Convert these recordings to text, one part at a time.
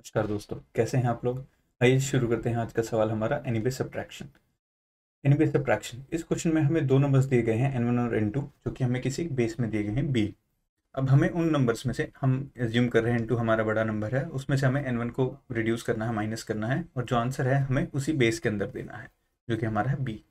नमस्कार दोस्तों कैसे हैं आप लोग आइए शुरू करते हैं आज का सवाल हमारा एनीवे सब्ट्रैक्शन एनीवे सब्ट्रैक्शन इस क्वेश्चन में हमें दो नंबर्स दिए गए हैं एन वन और एन टू जो कि हमें किसी बेस में दिए गए हैं बी अब हमें उन नंबर्स में से हम एज्यूम कर रहे हैं एन टू हमारा बड़ा नंबर है उसमें से हमें एन वन को रिड्यूस करना है माइनस करना है और जो आंसर है हमें उसी बेस के अंदर देना है जो कि हमारा है बी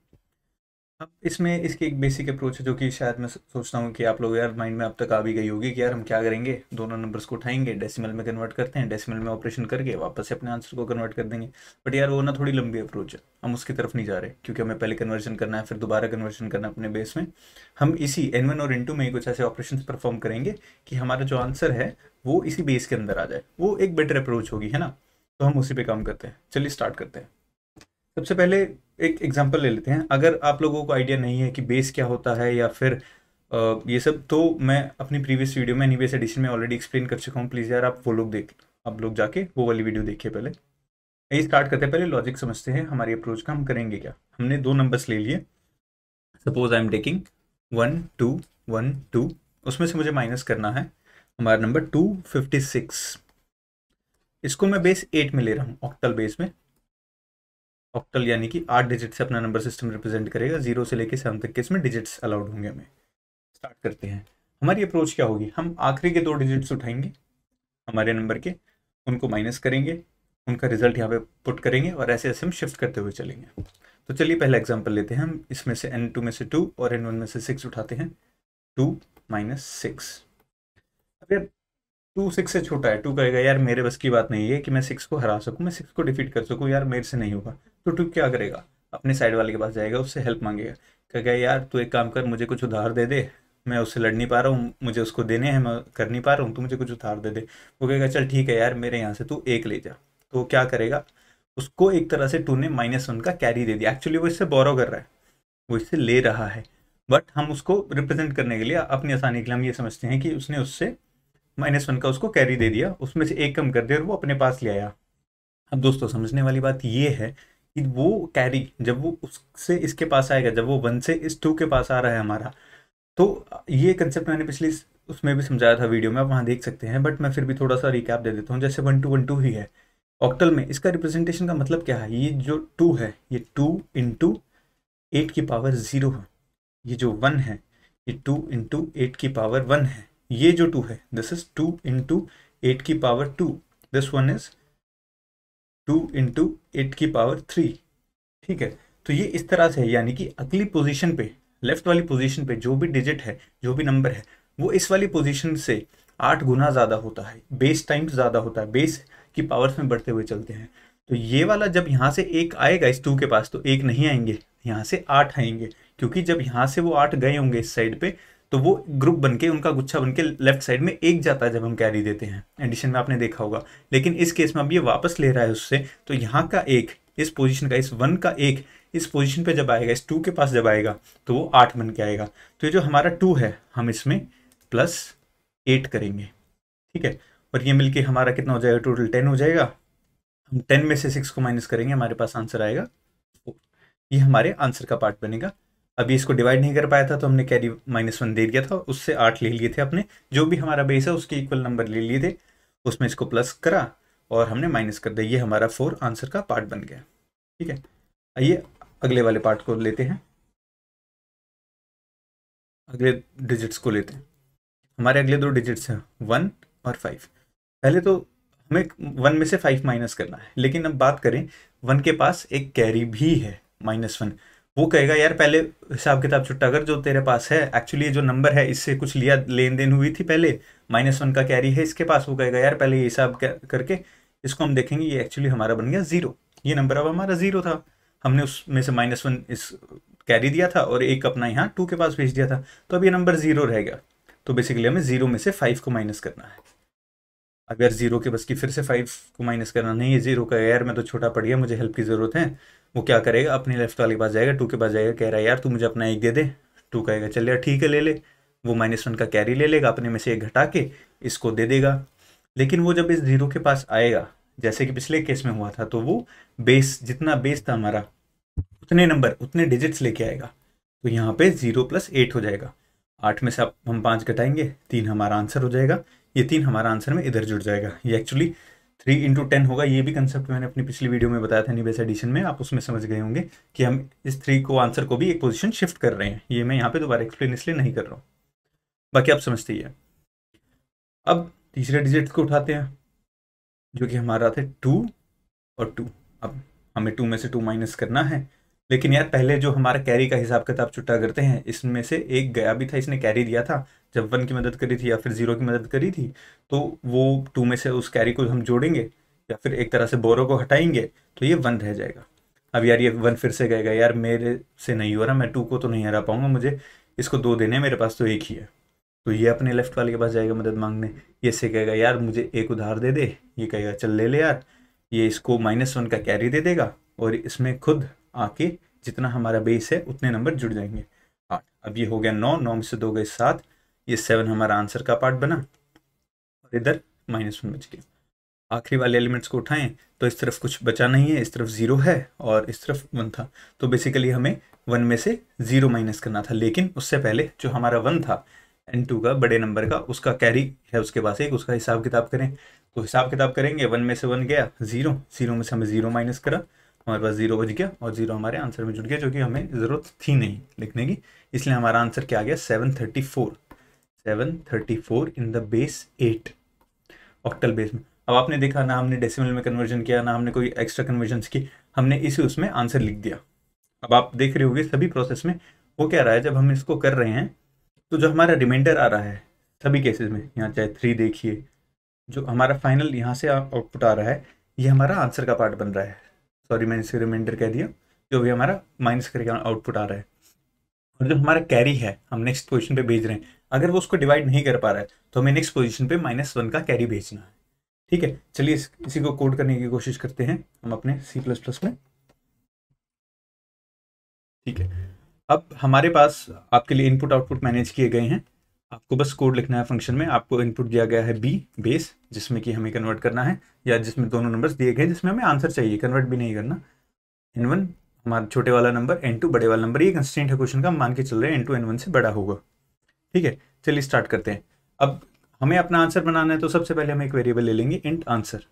अब इसमें इसकी एक बेसिक अप्रोच है जो कि शायद मैं सोचता हूँ कि आप लोग यार माइंड में अब तक आ भी गई होगी कि यार हम क्या करेंगे दोनों नंबर्स को उठाएंगे डेसिमल में कन्वर्ट करते हैं डेसिमल में ऑपरेशन करके वापस से अपने आंसर को कन्वर्ट कर देंगे बट यार वो ना थोड़ी लंबी अप्रोच है हम उसकी तरफ नहीं जा रहे क्योंकि हमें पहले कन्वर्जन करना है फिर दोबारा कन्वर्जन करना है अपने बेस में हम इसी एन वन और एन टू में ही कुछ ऐसे ऑपरेशन परफॉर्म करेंगे कि हमारा जो आंसर है वो इसी बेस के अंदर आ जाए वो एक बेटर अप्रोच होगी है ना तो हम उसी पर काम करते हैं चलिए स्टार्ट करते हैं सबसे पहले एक एग्जाम्पल ले लेते हैं अगर आप लोगों को आइडिया नहीं है कि बेस क्या होता है या फिर ये सब तो मैं अपनी प्रीवियस वीडियो में एनीवेस एडिशन में ऑलरेडी एक्सप्लेन कर चुका हूँ प्लीज़ यार आप वो लोग देख आप लोग जाके वो वाली वीडियो देखिए पहले यही स्टार्ट करते हैं पहले लॉजिक समझते हैं हमारी अप्रोच का हम करेंगे क्या हमने दो नंबर्स ले लिए suppose I am taking one two one two उसमें से मुझे माइनस करना है हमारा नंबर टू फिफ्टी सिक्स इसको मैं बेस एट में ले रहा हूँ ऑक्टल बेस में ऑक्टल यानी कि आठ डिजिट से अपना नंबर सिस्टम रिप्रेजेंट करेगा जीरो से लेकर सेवन तक के इसमें डिजिट्स अलाउड होंगे हमें स्टार्ट करते हैं हमारी अप्रोच क्या होगी हम आखिरी के दो डिजिट्स उठाएंगे हमारे नंबर के उनको माइनस करेंगे उनका रिजल्ट यहाँ पे पुट करेंगे और ऐसे ऐसे हम शिफ्ट करते हुए चलेंगे तो चलिए पहला एग्जाम्पल लेते हैं हम इसमें से एन टू में से टू और एन वन में से सिक्स उठाते हैं two minus six two six से छोटा है टू कहेगा यार मेरे बस की बात नहीं है कि मैं सिक्स को हरा सकूँ मैं सिक्स को डिफीट कर सकूँ यार मेरे से नहीं होगा तो ट्यूब क्या करेगा अपने साइड वाले के पास जाएगा उससे हेल्प मांगेगा कहेगा यार तू एक काम कर मुझे कुछ उधार दे दे मैं उससे लड़ नहीं पा रहा हूँ मुझे उसको देने हैं मैं कर नहीं पा रहा हूँ तो मुझे कुछ उधार दे दे वो कहेगा चल ठीक है यार मेरे यहाँ से तू एक ले जा तो वो क्या करेगा उसको एक तरह से टू ने माइनस वन का कैरी दे दिया एक्चुअली वो इससे बोरो कर रहा है वो इससे ले रहा है बट हम उसको रिप्रेजेंट करने के लिए अपनी आसानी के लिए हम ये समझते हैं कि उसने उससे माइनस वन का उसको कैरी दे दिया उसमें से एक कम कर दिया और वो अपने पास ले आया अब दोस्तों समझने वाली बात ये है वो कैरी जब वो उससे इसके पास आएगा जब वो वन से इस टू के पास आ रहा है हमारा तो ये कंसेप्ट मैंने पिछली उसमें भी समझाया था वीडियो में आप वहाँ देख सकते हैं बट मैं फिर भी थोड़ा सा रिकैप दे देता हूँ जैसे वन टू वन टू ही है ऑक्टल में इसका रिप्रेजेंटेशन का मतलब क्या है ये जो टू है ये टू इंटू एट की पावर ज़ीरो है ये जो वन है ये टू इंटू एट की पावर वन है ये जो टू है this is two into eight की power two this one is two into eight की पावर थ्री ठीक है तो ये इस तरह से है यानी कि अगली पोजीशन पे लेफ्ट वाली पोजीशन पे जो भी डिजिट है जो भी नंबर है वो इस वाली पोजीशन से आठ गुना ज़्यादा होता है बेस टाइम्स ज़्यादा होता है बेस की पावर्स में बढ़ते हुए चलते हैं तो ये वाला जब यहाँ से एक आएगा इस टू के पास तो एक नहीं आएंगे यहाँ से आठ आएंगे क्योंकि जब यहाँ से वो आठ गए होंगे इस साइड पे तो वो ग्रुप बन के उनका गुच्छा बन के लेफ्ट साइड में एक जाता है जब हम कैरी देते हैं एडिशन में आपने देखा होगा लेकिन इस केस में अब ये वापस ले रहा है उससे तो यहाँ का एक इस पोजीशन का इस वन का एक इस पोजीशन पे जब आएगा इस टू के पास जब आएगा तो वो आठ बन के आएगा तो ये जो हमारा टू है हम इसमें प्लस एट करेंगे ठीक है और ये मिलके हमारा कितना हो जाएगा टोटल टेन हो जाएगा हम टेन में से सिक्स को माइनस करेंगे हमारे पास आंसर आएगा ये हमारे आंसर का पार्ट बनेगा अभी इसको डिवाइड नहीं कर पाया था तो हमने कैरी माइनस वन दे दिया था उससे आठ ले लिए थे अपने जो भी हमारा बेस है उसके इक्वल नंबर ले लिए थे उसमें इसको प्लस करा और हमने माइनस कर दिया ये हमारा फोर आंसर का पार्ट बन गया ठीक है आइए अगले वाले पार्ट को लेते हैं अगले डिजिट्स को लेते हैं हमारे अगले दो डिजिट्स हैं वन और फाइव पहले तो हमें वन में से फाइव माइनस करना है लेकिन अब बात करें वन के पास एक कैरी भी है माइनस वन वो कहेगा यार पहले हिसाब किताब छुट्टा कर जो तेरे पास है एक्चुअली ये जो नंबर है इससे कुछ लिया लेन देन हुई थी पहले माइनस वन का कैरी है इसके पास वो कहेगा यार पहले ये हिसाब करके इसको हम देखेंगे ये एक्चुअली हमारा बन गया ज़ीरो ये नंबर अब हमारा ज़ीरो था हमने उसमें से माइनस वन इस कैरी दिया था और एक अपना यहाँ टू के पास भेज दिया था तो अब ये नंबर ज़ीरो रह गया तो बेसिकली हमें ज़ीरो में से फाइव को माइनस करना है अगर जीरो के बस की फिर से फाइव को माइनस करना नहीं है जीरो का यार मैं तो छोटा पड़ गया मुझे हेल्प की ज़रूरत है वो क्या करेगा अपने लेफ्ट वाले के पास जाएगा टू के पास जाएगा कह रहा है यार तू मुझे अपना एक दे दे टू कहेगा चल यार ठीक है ले ले वो माइनस वन का कैरी ले लेगा अपने में से एक घटा के इसको दे देगा लेकिन वो जब इस जीरो के पास आएगा जैसे कि पिछले केस में हुआ था तो वो बेस जितना बेस था हमारा उतने नंबर उतने डिजिट्स लेके आएगा तो यहाँ पे जीरो प्लस एट हो जाएगा आठ में से हम पांच घटाएंगे तीन हमारा आंसर हो जाएगा ये तीन हमारा आंसर में इधर जुड़ जाएगा ये एक्चुअली थ्री इंटू टेन होगा ये भी कंसेप्ट मैंने अपनी पिछली वीडियो में बताया था निबेस एडिशन में आप उसमें समझ गए होंगे कि हम इस थ्री को आंसर को भी एक पोजिशन शिफ्ट कर रहे हैं ये मैं यहाँ पे दोबारा एक्सप्लेन इसलिए नहीं कर रहा हूँ बाकी आप समझते ही है अब तीसरे डिजिट को उठाते हैं जो कि हमारा था टू और टू अब हमें टू में से टू माइनस करना है लेकिन यार पहले जो हमारा कैरी का हिसाब किताब छुट्टा करते हैं इसमें से एक गया भी था इसने कैरी दिया था जब वन की मदद करी थी या फिर जीरो की मदद करी थी तो वो टू में से उस कैरी को हम जोड़ेंगे या फिर एक तरह से बोरो को हटाएंगे तो ये वन रह जाएगा अब यार ये वन फिर से गएगा यार मेरे से नहीं हो रहा मैं टू को तो नहीं हरा पाऊंगा मुझे इसको दो देने मेरे पास तो एक ही है तो ये अपने लेफ्ट वाले के पास जाएगा मदद मांगने ये से कहेगा यार मुझे एक उधार दे दे ये कहेगा चल ले ले यार ये इसको माइनस वन का कैरी दे देगा और इसमें खुद आके जितना हमारा बेस है उतने नंबर जुड़ जाएंगे आठ अब ये हो गया नौ नौ में से दो गए सात ये सेवन हमारा आंसर का पार्ट बना और इधर माइनस वन बच गया आखिरी वाले एलिमेंट्स को उठाएं तो इस तरफ कुछ बचा नहीं है इस तरफ ज़ीरो है और इस तरफ वन था तो बेसिकली हमें वन में से ज़ीरो माइनस करना था लेकिन उससे पहले जो हमारा वन था एन टू का बड़े नंबर का उसका कैरी है उसके पास एक उसका हिसाब किताब करें तो हिसाब किताब करेंगे वन में से वन गया ज़ीरो ज़ीरो में से हमें ज़ीरो माइनस करा हमारे पास जीरो बज गया और जीरो हमारे आंसर में जुड़ गया जो कि हमें ज़रूरत थी नहीं लिखने की इसलिए हमारा आंसर क्या आ गया seven thirty four seven thirty four in the base eight octal base में अब आपने देखा ना हमने डेसिमल में कन्वर्जन किया ना हमने कोई एक्स्ट्रा कन्वर्जन की हमने इसी उसमें आंसर लिख दिया अब आप देख रहे होंगे सभी प्रोसेस में वो क्या रहा है जब हम इसको कर रहे हैं तो जो हमारा रिमाइंडर आ रहा है सभी केसेस में यहाँ चाहे थ्री देखिए जो हमारा फाइनल यहाँ से आउटपुट आ रहा है ये हमारा आंसर का पार्ट बन रहा है सॉरी मैंने इसे रिमाइंडर कह दिया जो भी हमारा माइनस करके आउटपुट आ रहा है और जो हमारा कैरी है हम नेक्स्ट पोजिशन पर भेज रहे हैं अगर वो उसको डिवाइड नहीं कर पा रहा है तो हमें नेक्स्ट पोजिशन पर माइनस वन का कैरी भेजना है ठीक है चलिए इस, इसी को कोड करने की कोशिश करते हैं हम अपने सी प्लस प्लस में ठीक है अब हमारे पास आपके लिए इनपुट आउटपुट मैनेज किए गए हैं आपको बस कोड लिखना है फंक्शन में आपको इनपुट दिया गया है बी बेस जिसमें कि हमें कन्वर्ट करना है या जिसमें दोनों नंबर्स दिए गए जिसमें हमें आंसर चाहिए कन्वर्ट भी नहीं करना एन वन हमारा छोटे वाला नंबर एन टू बड़े वाला नंबर ये कंस्टेंट है क्वेश्चन का मान के चल रहे हैं एन टू एन वन से बड़ा होगा ठीक है चलिए स्टार्ट करते हैं अब हमें अपना आंसर बनाना है तो सबसे पहले हम एक वेरिएबल ले लेंगे इंट आंसर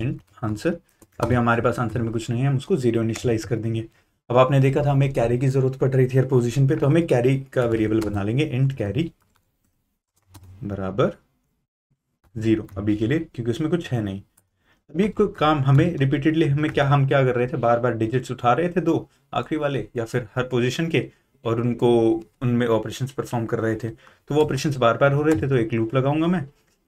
इंट आंसर अभी हमारे पास आंसर में कुछ नहीं है हम उसको जीरो इनिशलाइज कर देंगे अब आपने देखा था हमें कैरी की जरूरत पड़ रही थी हर पोजिशन पे तो हमें कैरी का वेरिएबल बना लेंगे इंट कैरी बराबर ज़ीरो अभी के लिए क्योंकि उसमें कुछ है नहीं अभी कोई काम हमें रिपीटेडली हमें क्या हम क्या कर रहे थे बार बार डिजिट्स उठा रहे थे दो आखिरी वाले या फिर हर पोजीशन के और उनको उनमें ऑपरेशंस परफॉर्म कर रहे थे तो वो ऑपरेशंस बार बार हो रहे थे तो एक लूप लगाऊंगा मैं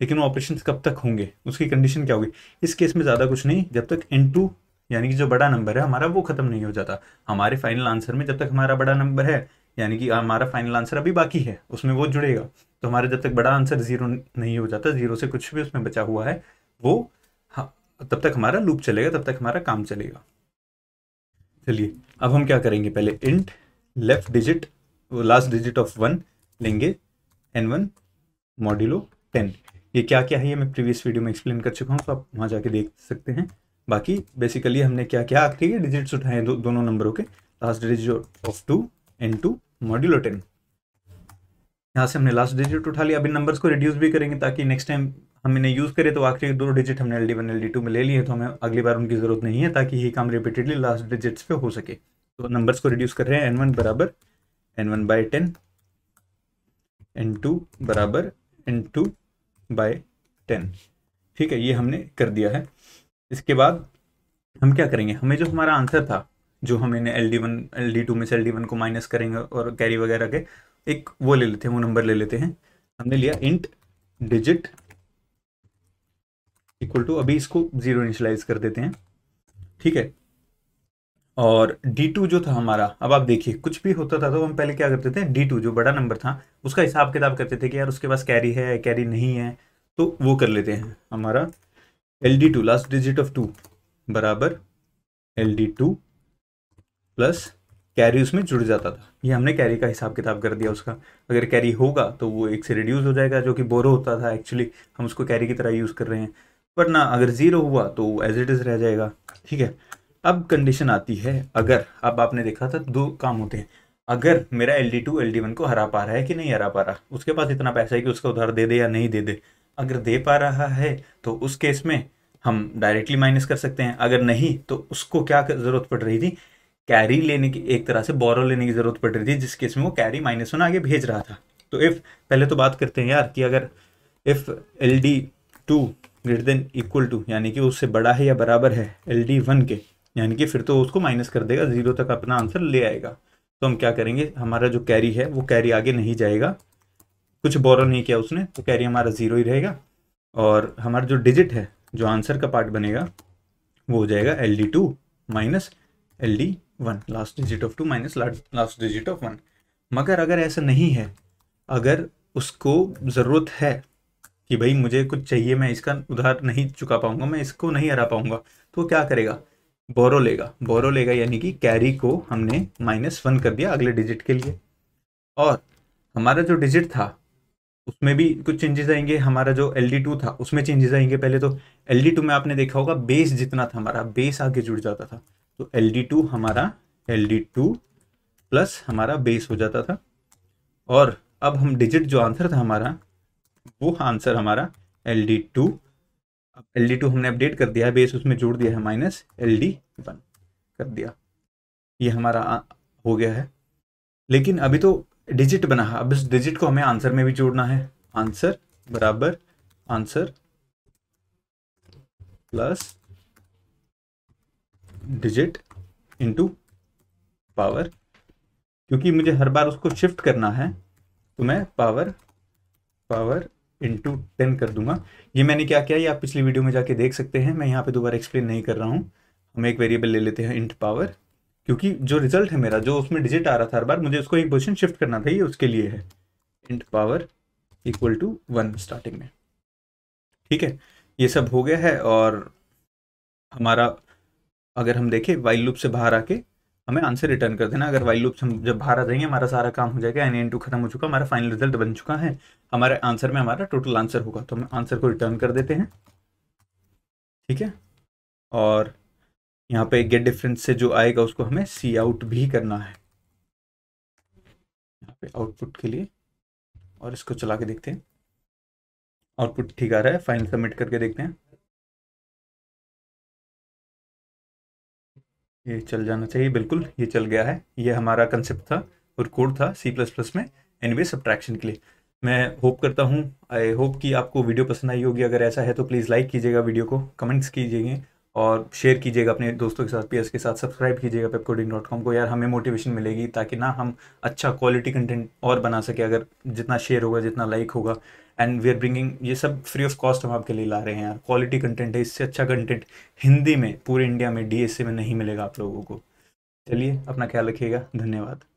लेकिन वो ऑपरेशन कब तक होंगे उसकी कंडीशन क्या होगी इस केस में ज़्यादा कुछ नहीं जब तक इन टू यानी कि जो बड़ा नंबर है हमारा वो खत्म नहीं हो जाता हमारे फाइनल आंसर में जब तक हमारा बड़ा नंबर है यानी कि हमारा फाइनल आंसर अभी बाकी है उसमें वो जुड़ेगा तो हमारे जब तक बड़ा आंसर जीरो नहीं हो जाता जीरो से कुछ भी उसमें बचा हुआ है वो तब तक हमारा लूप चलेगा तब तक हमारा काम चलेगा चलिए अब हम क्या करेंगे पहले int left digit last digit of one लेंगे एन वन मॉड्यूलो टेन ये क्या क्या है ये मैं प्रीवियस वीडियो में एक्सप्लेन कर चुका हूँ तो आप वहाँ जाके देख सकते हैं बाकी बेसिकली हमने क्या क्या आखिरी डिजिट्स उठाए दो, दोनों नंबरों के last digit of two N two modulo ten यहाँ से हमने लास्ट डिजिट उठा लिया अभी नंबर्स को रिड्यूस भी करेंगे ताकि नेक्स्ट टाइम हम इन्हें यूज़ करें तो आखिरी दो डिजिट हमने L D one L D two में ले लिए तो हमें अगली बार उनकी ज़रूरत नहीं है ताकि ये काम रिपीटेडली लास्ट डिजिट्स पे हो सके तो नंबर्स को रिड्यूस कर रहे हैं एन वन बराबर N one by ten N two बराबर एन टू बाई टेन ठीक है ये हमने कर दिया है इसके बाद हम क्या करेंगे हमें जो हमारा आंसर था जो हम इन्हें L D one L D two में से एल डी वन को माइनस करेंगे और कैरी वगैरह के एक वो ले लेते हैं वो नंबर ले लेते हैं हमने लिया इंट डिजिट इक्वल टू अभी इसको जीरो इनिशलाइज कर देते हैं ठीक है और D2 जो था हमारा अब आप देखिए कुछ भी होता था तो हम पहले क्या करते थे D2 जो बड़ा नंबर था उसका हिसाब किताब करते थे कि यार उसके पास कैरी है कैरी नहीं है तो वो कर लेते हैं हमारा L D two last digit of two बराबर L D two plus carry उसमें जुड़ जाता था ये हमने कैरी का हिसाब किताब कर दिया उसका अगर कैरी होगा तो वो एक से रिड्यूस हो जाएगा जो कि बोरो होता था एक्चुअली हम उसको कैरी की तरह यूज़ कर रहे हैं पर ना अगर ज़ीरो हुआ तो एज इट इज़ रह जाएगा ठीक है अब कंडीशन आती है अगर अब आपने देखा था दो काम होते हैं अगर मेरा L D two L D one को हरा पा रहा है कि नहीं हरा पा रहा उसके पास इतना पैसा है कि उसका उधार दे दे या नहीं दे दे अगर दे पा रहा है तो उस केस में हम डायरेक्टली माइनस कर सकते हैं अगर नहीं तो उसको क्या जरूरत पड़ रही थी कैरी लेने की एक तरह से बोरो लेने की ज़रूरत पड़ रही थी जिस केस में वो कैरी माइनस वन आगे भेज रहा था तो इफ़ पहले तो बात करते हैं यार कि अगर if L D two greater than equal to यानी कि उससे बड़ा है या बराबर है एल डी वन के यानी कि फिर तो उसको माइनस कर देगा ज़ीरो तक अपना आंसर ले आएगा तो हम क्या करेंगे हमारा जो कैरी है वो कैरी आगे नहीं जाएगा कुछ बोरो नहीं किया उसने तो कैरी हमारा ज़ीरो ही रहेगा और हमारा जो डिजिट है जो आंसर का पार्ट बनेगा वो हो जाएगा L D two minus L D one last digit of two minus last digit of one मगर अगर ऐसा नहीं है अगर उसको ज़रूरत है कि भाई मुझे कुछ चाहिए मैं इसका उधार नहीं चुका पाऊंगा मैं इसको नहीं हरा पाऊंगा तो क्या करेगा बोरो लेगा बोरो लेगा यानी कि कैरी को हमने माइनस वन कर दिया अगले डिजिट के लिए और हमारा जो डिजिट था उसमें भी कुछ चेंजेस आएंगे हमारा जो एल टू था उसमें चेंजेस आएंगे पहले तो एल टू में आपने देखा होगा बेस जितना था हमारा बेस आगे जुड़ जाता था तो एल डी टू हमारा एल डी टू प्लस हमारा बेस हो जाता था और अब हम डिजिट जो आंसर था हमारा वो आंसर हमारा एल डी टू अब एल डी टू हमने अपडेट कर दिया है बेस उसमें जोड़ दिया है माइनस एल डी वन कर दिया ये हमारा हो गया है लेकिन अभी तो डिजिट बना है अब इस डिजिट को हमें आंसर में भी जोड़ना है आंसर बराबर answer plus digit into power क्योंकि मुझे हर बार उसको शिफ्ट करना है तो मैं पावर पावर इंटू टेन कर दूंगा ये मैंने क्या किया ये आप पिछली वीडियो में जाके देख सकते हैं मैं यहाँ पे दोबारा एक्सप्लेन नहीं कर रहा हूँ हम एक वेरिएबल ले लेते हैं इंट पावर क्योंकि जो रिजल्ट है मेरा जो उसमें डिजिट आ रहा था हर बार मुझे उसको एक पोजिशन शिफ्ट करना था ये उसके लिए है int power equal to one starting में ठीक है ये सब हो गया है और हमारा अगर हम देखें वाइल लूप से बाहर आके हमें आंसर रिटर्न कर देना अगर वाइल लूप से हम जब बाहर आ जाएंगे हमारा सारा काम हो जाएगा एन एन टू खत्म हो चुका हमारा फाइनल रिजल्ट बन चुका है हमारे आंसर में हमारा टोटल आंसर होगा तो हम आंसर को रिटर्न कर देते हैं ठीक है और यहाँ पे गेट डिफरेंस से जो आएगा उसको हमें सी आउट भी करना है यहाँ पे आउटपुट के लिए और इसको चला के देखते हैं आउटपुट ठीक आ रहा है फाइनल सबमिट करके देखते हैं ये चल जाना चाहिए बिल्कुल ये चल गया है ये हमारा कंसेप्ट था और कोड था सी प्लस प्लस में एनवे वे सब्ट्रैक्शन के लिए मैं होप करता हूँ आई होप कि आपको वीडियो पसंद आई होगी अगर ऐसा है तो प्लीज़ लाइक कीजिएगा वीडियो को कमेंट्स कीजिएगा और शेयर कीजिएगा अपने दोस्तों के साथ पीएस के साथ सब्सक्राइब कीजिएगा पेप कोडिंग डॉट कॉम को यार हमें मोटिवेशन मिलेगी ताकि ना हम अच्छा क्वालिटी कंटेंट और बना सके अगर जितना शेयर होगा जितना लाइक होगा एंड वी आर ब्रिंगिंग ये सब फ्री ऑफ कॉस्ट हम आपके लिए ला रहे हैं यार क्वालिटी कंटेंट है इससे अच्छा कंटेंट हिंदी में पूरे इंडिया में डी में नहीं मिलेगा आप लोगों को चलिए अपना ख्याल रखिएगा धन्यवाद